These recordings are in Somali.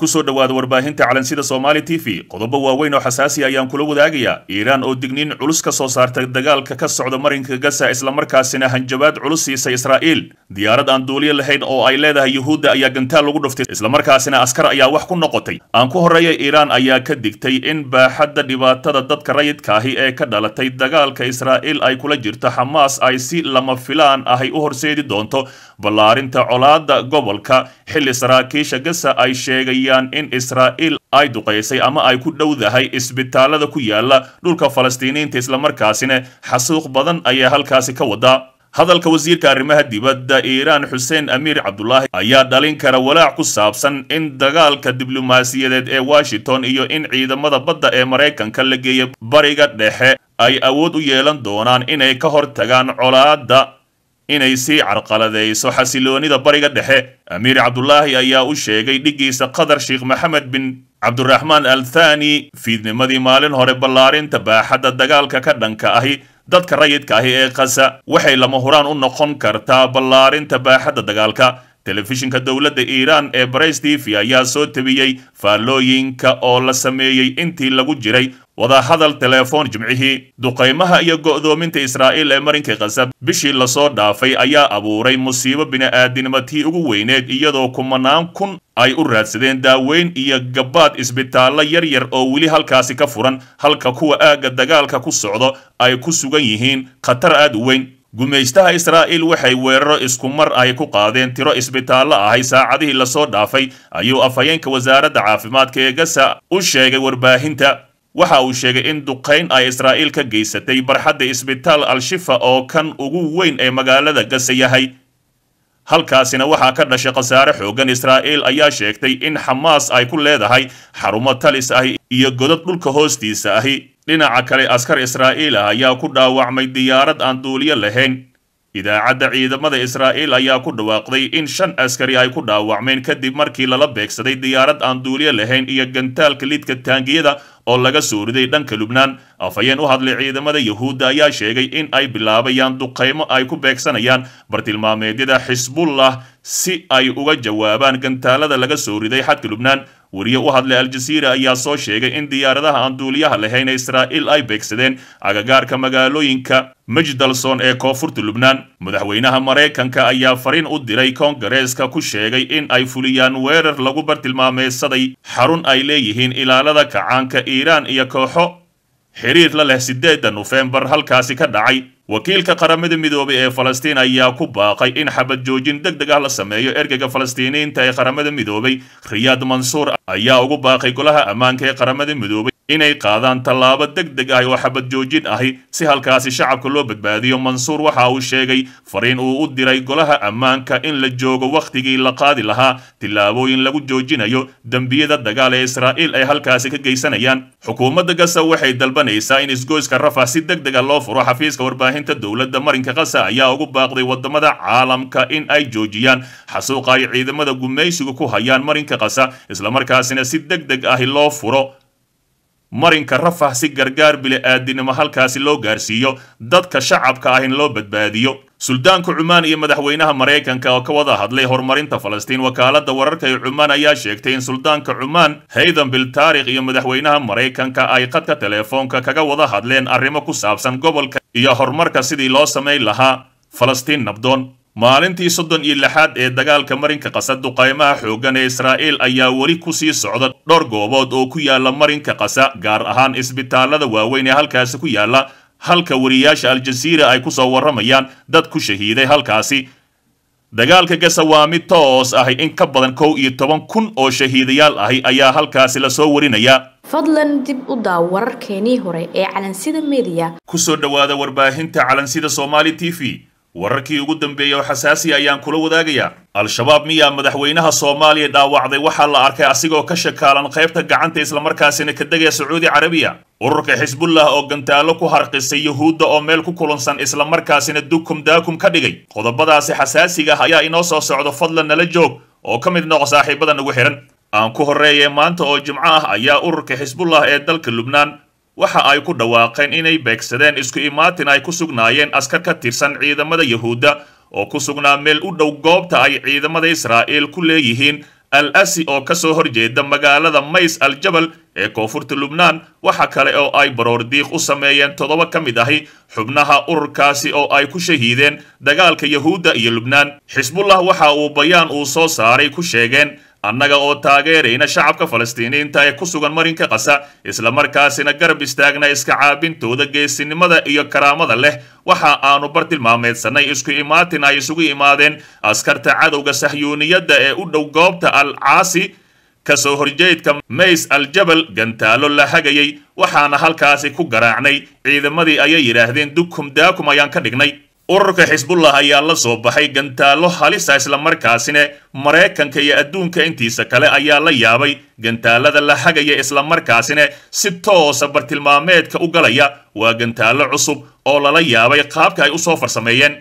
kusoo dhawaada warbaahinta calansida soomaali t v qodobo waaweyn oo xasaasi ayaan kula wadaagayaa iiraan oo digniin culus ka soo saartay dagaalka ka socda marinka gaza islamarkaasina hanjabaad culus siisay israa'iil diyaarad aan duuliyo lahayn oo ay leedahay yuhuudda ayaa gantaal lagu dhuftay islamarkaasina askar ayaa wax ku noqotay aan ku horreeya iiraan ayaa ka digtay in baaxadda dhibaatada dadka rayidka ahi ee ka dhalatay dagaalka israa'iil ay kula jirto xamaas ay si lama filaan ahay u horseedi doonto ballaarinta colaadda gobolka xilli saraakiisha gaza ay sheegay muujinayaan in israa'iil ay duqaysay ama ay ku dhowdahay isbitaalada ku yaalla dhulka falastiiniinta islamarkaasina xasuuq badan ayaa halkaasi ka wada hadalka wasiirka arrimaha dibadda iiraan xuseen amiir cabdulaahi ayaa dhalin kara walaac ku saabsan in dagaalka diblomaasiyadeed ee washington iyo in ciidamada badda ee maraykanka la geeya bariga dhexe ay awood u yeelan doonaan inay ka hortagaan colaadda inay sii carqaladayso xasiloonida bariga dhexe amiir cabdulaahi ayaa u sheegay dhiggiisa qatar sheekh maxamed bin cabdiraxmaan al thani fiidnimadii maalin hore ballaarinta baaxadda dagaalka ka dhanka ahi dadka rayidka ahi ee qasa waxay lama huraan u noqon kartaa ballaarinta baaxadda dagaalka telefishinka dowladda iiraan ee barays t v ayaa soo tebiyey faallooyinka oo la sameeyey intii lagu jiray wadahadal telefoon jimcihii duqaymaha iyo go'doominta israa'iil ee marinka khasab bishii lasoo dhaafay ayaa abuuray musiibo bini'aadinimo tii ugu weyneed iyadoo kumanaan kun ay u raadsadeen daaweyn iyo gabaad isbitaallo yaryar oo weli halkaasi ka furan halka kuwa aagga dagaalka ku socdo ay ku sugan yihiin khatar aad u weyn gumaystaha israa'iil waxay weeraro isku mar ay ku qaadeen tiro isbitaallo ahay ah. saacadihii lasoo dhaafay ayuu afhayeenka wasaaradda caafimaadka ee gasa u sheegay warbaahinta waxa uu sheegay in duqayn ay israa'iil ka geysatay barxadda isbitaal al-shifa oo kan ugu weyn ee magaalada gasa yahay halkaasina waxaa ka dhashay khasaare xooggan israa'il ayaa sheegtay in xamaas ay ku leedahay xarumo talis ahi iyo godad dhulka hoostiisa ahi dhinaca kale askar israa'iil ah ayaa ku dhaawacmay diyaarad aan duuliyo lahayn idaacadda ciidamada israa'iil ayaa ku dhawaaqday in shan askari ay ku dhaawacmeen kadib markii lala beegsaday diyaarad aan duuliyo lahayn iyo gantaalka lidka taangiyada oo laga soo riday dhanka lubnaan afhayeen u hadlay ciidamada yahuudda ayaa sheegay in ay bilaabayaan duqaymo ay ku beegsanayaan bartilmaameedyada xisbullah si ay uga jawaabaan gantaalada laga soo riday xadka lubnaan wariye u hadlay aljaziira ayaa soo sheegay in diyaaradaha aan duuliyaha lahayn ee israa'iil ay beegsadeen agagaarka magaalooyinka majdalson ee koonfurta lubnaan madaxweynaha maraykanka ayaa fariin u diray koongareeska ku sheegay in ay fuliyaan weerar lagu bartilmaameysaday xarun ay leeyihiin ilaalada kacaanka iiraan iyo kooxo xiriir la leh siddeedda nofembar halkaasi ka dhacay wakiilka qaramada midoobay ee falastiin ayaa ku baaqay in xabad joojin deg deg ah la sameeyo ergeyga falastiiniyiinta ee qaramada midoobey riyaad mansuur ayaa ugu baaqay golaha ammaanka ee qaramada midoobay inay qaadaan tallaabo deg deg ah oo xabad joojin ahi si halkaasi shacabka loo badbaadiyo mansuur waxa uu sheegay fariin uu u diray golaha ammaanka in la joogo wakhtigii la qaadi lahaa tillaabooyin lagu joojinayo dembiyada dagaal ee israa'iil ay halkaasi ka geysanayaan xukuumadda gaza waxay dalbanaysaa in isgoyska rafax si deg deg dega loo furo xafiiska warbaahin warbaahinta dowladda marinka qasa ayaa ugu baaqday wadamada caalamka in ay joojiyaan xasuuqa ay ciidamada gumaysigu ku hayaan marinka qasa islamarkaasina si deg deg ahi loo furo marinka rafah si gargaar bili-aadinimo halkaasi loo gaarsiiyo dadka shacabka ah in loo badbaadiyo suldaanka cumaan iyo madaxweynaha maraykanka oo ka wada hadlay horumarinta falastiin wakaaladda wararka ee cumaan ayaa sheegtay in suldaanka cumaan haydan bil taarikh iyo madaxweynaha maraykanka ay khadka teleefoonka kaga wada hadleen arrimo ku saabsan gobolka iyo horumarka sidii loo samayn lahaa falastiin nabdoon maalintii soddon iyo lixaad ee dagaalka marinka qasadu duqaymaha xooggan ee israa'iil ayaa weli ku sii socda dhowr goobood oo ku yaala marinka qasa gaar ahaan isbitaalada waaweyn ee halkaasi ku yaala halka wariyaasha aljaziira ay ku soo warramayaan dad ku shahiiday halkaasi dagaalka gasa waa mid toos ahi in ka badan kow iyo toban kun oo shahiidayaal ahi ayaa halkaasi lasoo warinayaa fadlan dib u daaw wararkeenii hore ee calansida mediya ku soo dhowaada warbaahinta calansida soomaali t v wararkii ugu dambeeya oo xasaasi ayaan kula wadaagayaa al-shabaab miyaa madaxweynaha soomaaliya dhaawacday waxaa la arkay asigoo ka shakaalan qaybta gacanta islamarkaasina kadegaya sacuudi carabiya ururka xisbullah oo gantaallo ku harqisay yuhuudda oo meel ku kulansan islamarkaasina dukum daakum ka dhigay qodobadaasi xasaasiga ah ayaa inoo soo socdo fadlan nala joog oo ka mid noqo saaxiibadan ugu xidhan aan ku horreeyay maanta oo jimco ah ayaa ururka xisbullah ee dalka lubnaan waxa ay ku dhawaaqeen inay beegsadeen isku imaatin ay ku sugnaayeen askar ka tirsan ciidamada yahuudda oo ku sugnaa meel u dhow goobta ay ciidamada israa'iil ku leeyihiin al asi oo ka soo horjeeda magaalada mays al jabal ee koonfurta lubnaan waxa kale oo ay baroordiiq u sameeyeen toddoba ka mid ahi xubnaha ururkaasi oo ay ku shahiideen dagaalka yahuudda iyo lubnaan xisbullah waxa uu bayaan uu soo saaray ku sheegeen annaga oo taageerayna shacabka falastiiniyiinta ee ku sugan marinka qasa markaasina garab istaagna iska caabintooda geesinimada iyo karaamada leh waxa aanu bartilmaameedsanay isku imaatin ay isugu imaadeen askarta cadowga sahyuuniyadda ee u dhow goobta al caasi kasoo horjeedka mays aljabal gantaalo la hagayay waxaana halkaasi ku garaacnay ciidamadii ayay yidhaahdeen dukum daakum ayaan ka dhignay ururka xisbullah ayaa la soo baxay gantaallo halisa isla islamarkaasina maraykanka iyo adduunka intiisa kale ayaa la yaabay gantaallada la hagaya islamarkaasina si toosa ah bartilmaameedka u galaya waa gantaallo cusub oo lala yaabay qaabka ay u soo farsameeyeen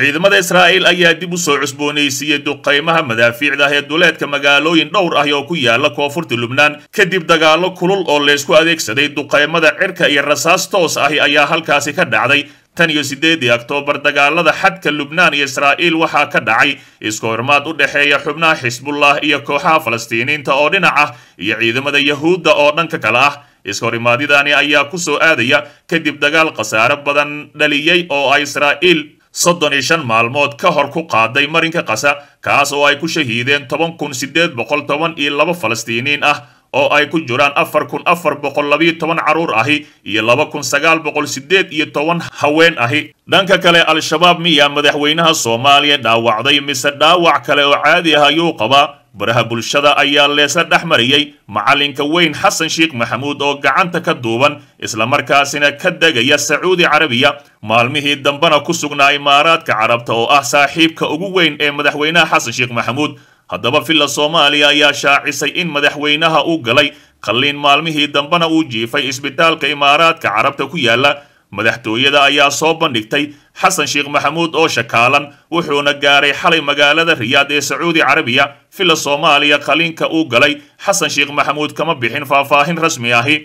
ciidamada israa'iil ayaa dib u soo cusboonaysiiyey duqaymaha madaafiicda ah ee duleedka magaalooyin dhowr ah oo ku yaalla koonfurta lubnaan kadib dagaallo kulul oo laysku adeegsaday duqaymada cirka iyo rasaas toos ahi ayaa halkaasi ka dhacday tan iyo sideedii oktoobar dagaalada xadka lubnaan iyo israa'iil waxaa ka dhacay iskahormaad u dhexeeya xubnaha xisbullah iyo kooxaha falastiiniinta oo dhinac ah iyo ciidamada yahuudda oo dhanka kale ah iskahorimaadyadani ayaa ku soo aadaya kadib dagaal khasaare badan dhaliyey oo ay israa'iil soddon iyo shan maalmood ka hor ku qaaday marinka qasa kaas oo ay ku shahiideen toban kun siddeed boqol toban iyo laba falastiiniin ah oo ay ku jiraan afar kun afar boqol labayo toban caruur ahi iyo laba kun sagaal boqol siddeed iyo toban haween ahi dhanka kale al-shabaab miyaa madaxweynaha soomaaliya dhaawacday mise dhaawac kale oo caadi ah ayuu qabaa baraha bulshada ayaa leesa dhex mariyey macallinka weyn xasan sheekh maxamuud oo gacanta ka duuban isla markaasina ka degaya sacuudi carabiya maalmihii dambena ku sugnaa imaaraadka carabta oo ah saaxiibka ugu weyn ee madaxweynaha xasan sheekh maxamuud haddaba villa soomaaliya ayaa shaacisay in madaxweynaha uu galay qalliin maalmihii dambena uu jiifay isbitaalka imaaraadka carabta ku yaalla madaxtooyada ayaa soo bandhigtay xasan sheekh maxamuud oo shakaalan wuxuuna gaaray xalay magaalada riyaad ee sacuudi carabiya villa soomaaliya qaliinka uu galay xasan sheekh maxamuud kama bixin faahfaahin rasmi ahi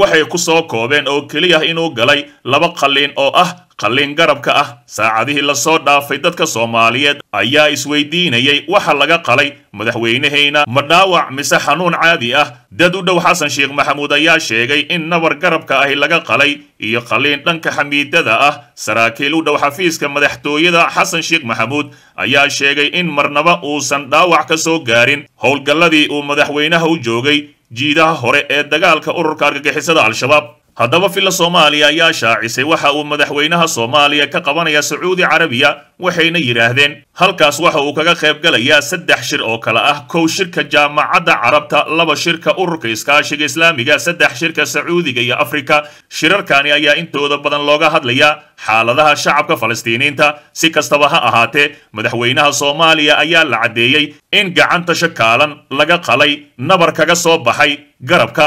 waxay ku soo koobeen oo keliya inuu galay laba qalliin oo ah qalliin garabka ah saacadihii lasoo dhaafay dadka soomaaliyeed ayaa isweydiinayay waxa laga qalay madaxweynehayna ma dhaawac mise xanuun caadi ah dad u dhow xasan sheekh maxamuud ayaa sheegay in nabar garabka ahi laga qalay iyo qalliin dhanka xamiidada ah saraakiil u dhow xafiiska madaxtooyada xasan sheekh maxamuud ayaa sheegay in marnaba uusan dhaawac ka soo gaarin howlgalladii uu madaxweynaha u joogay jiidaha hore ee dagaalka ururka argagixisada al-shabaab haddaba filla soomaaliya ayaa shaacisay waxa uu madaxweynaha soomaaliya ka qabanaya sacuudi carabiya waxayna yidhaahdeen halkaas waxa uu kaga qayb galayaa saddex shir oo kale ah kow shirka jaamacadda carabta laba shirka ururka iskaashiga islaamiga saddex shirka sacuudiga iyo afrika shirarkaani ayaa intooda badan looga hadlayaa xaaladaha shacabka falastiiniinta si kastaba ha ahaatee madaxweynaha soomaaliya ayaa la caddeeyey in gacanta shakaalan laga qalay nabar kaga soo baxay garabka